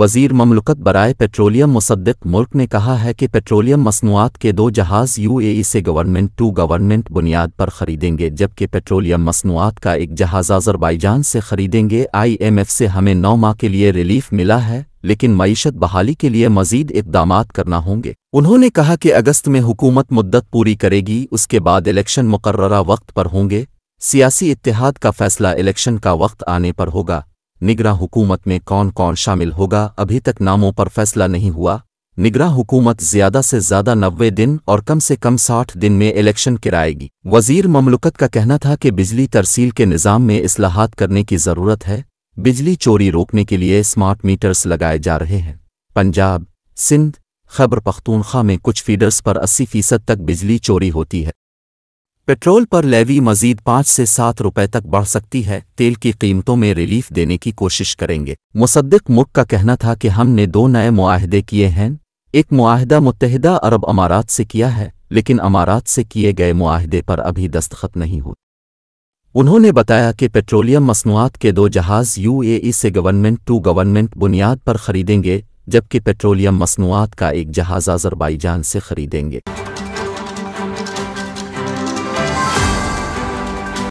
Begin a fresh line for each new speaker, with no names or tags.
वजीर ममलकत बरए पेट्रोलियम मुसद्दक मुल्क ने कहा है कि पेट्रोलियम मसनूआत के दो जहाज़ यूएई से गवर्नमेंट टू गवर्नमेंट बुनियाद पर खरीदेंगे जबकि पेट्रोलियम मसनूआत का एक जहाज़ अजरबाईजान से खरीदेंगे आईएमएफ से हमें नौ माह के लिए रिलीफ मिला है लेकिन मीशत बहाली के लिए मजीद इकदाम करना होंगे उन्होंने कहा कि अगस्त में हुकूमत मुद्दत पूरी करेगी उसके बाद इलेक्शन मुकर्रा वक्त पर होंगे सियासी इतिहाद का फैसला इलेक्शन का वक्त आने पर होगा निगरा हुकूमत में कौन कौन शामिल होगा अभी तक नामों पर फैसला नहीं हुआ निगरा हुकूमत ज्यादा से ज्यादा नब्बे दिन और कम से कम साठ दिन में इलेक्शन कराएगी वजीर ममलुक़त का कहना था कि बिजली तरसील के निज़ाम में असलाहत करने की ज़रूरत है बिजली चोरी रोकने के लिए स्मार्ट मीटर्स लगाए जा रहे हैं पंजाब सिंध खबर पख्तूनख्वा में कुछ फीडर्स पर अस्सी फीसद तक बिजली चोरी होती है पेट्रोल पर लेवी मजीद पाँच से सात रुपए तक बढ़ सकती है तेल की कीमतों में रिलीफ देने की कोशिश करेंगे मुसद्दक मुक का कहना था कि हमने दो नए माहदे किए हैं एक माहदा मुतहदा अरब अमारात से किया है लेकिन अमारात से किए गए माहदे पर अभी दस्तखत नहीं हुए उन्होंने बताया कि पेट्रोलियम मसनूआत के दो जहाज़ यूएई से गवर्नमेंट टू गवर्नमेंट बुनियाद पर खरीदेंगे जबकि पेट्रोलियम मसनूआत का एक जहाज़ आज़रबाईजान से खरीदेंगे